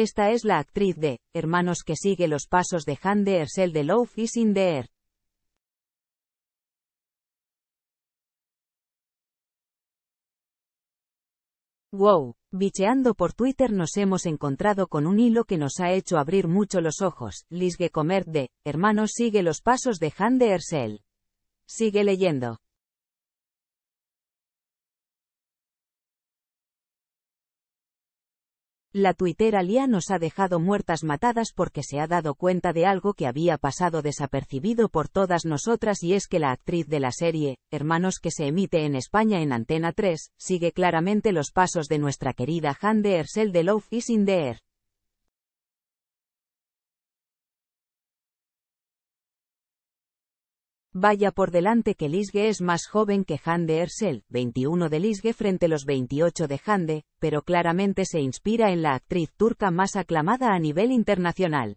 Esta es la actriz de Hermanos que sigue los pasos de Han de Ersel de Love is in the Air. Er. Wow, bicheando por Twitter nos hemos encontrado con un hilo que nos ha hecho abrir mucho los ojos. Lisge Comert de Hermanos sigue los pasos de Han de Ersel. Sigue leyendo. La tuitera Lía nos ha dejado muertas matadas porque se ha dado cuenta de algo que había pasado desapercibido por todas nosotras y es que la actriz de la serie, Hermanos que se emite en España en Antena 3, sigue claramente los pasos de nuestra querida de Ersel de Love is in the Air. Vaya por delante que Lisge es más joven que Hande Ersel, 21 de Lisge frente los 28 de Hande, pero claramente se inspira en la actriz turca más aclamada a nivel internacional.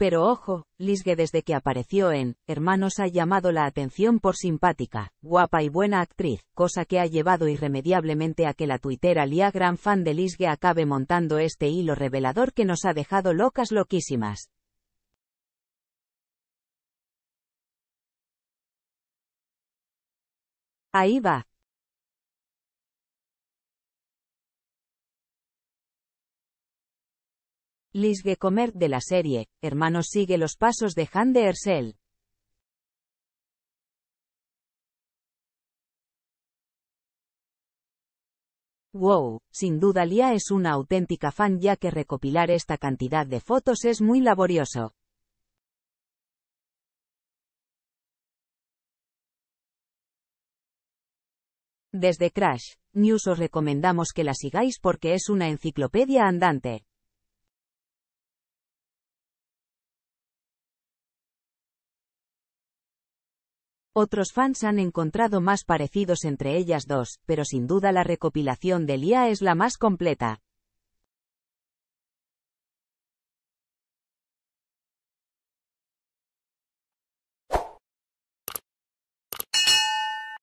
Pero ojo, Lisgue desde que apareció en Hermanos ha llamado la atención por simpática, guapa y buena actriz, cosa que ha llevado irremediablemente a que la tuitera lia gran fan de Lisgue acabe montando este hilo revelador que nos ha dejado locas loquísimas. Ahí va, Liz Gecomert de la serie, Hermanos sigue los pasos de Han de Ersel. Wow, sin duda Lia es una auténtica fan ya que recopilar esta cantidad de fotos es muy laborioso. Desde Crash, News os recomendamos que la sigáis porque es una enciclopedia andante. Otros fans han encontrado más parecidos entre ellas dos, pero sin duda la recopilación de Lia es la más completa.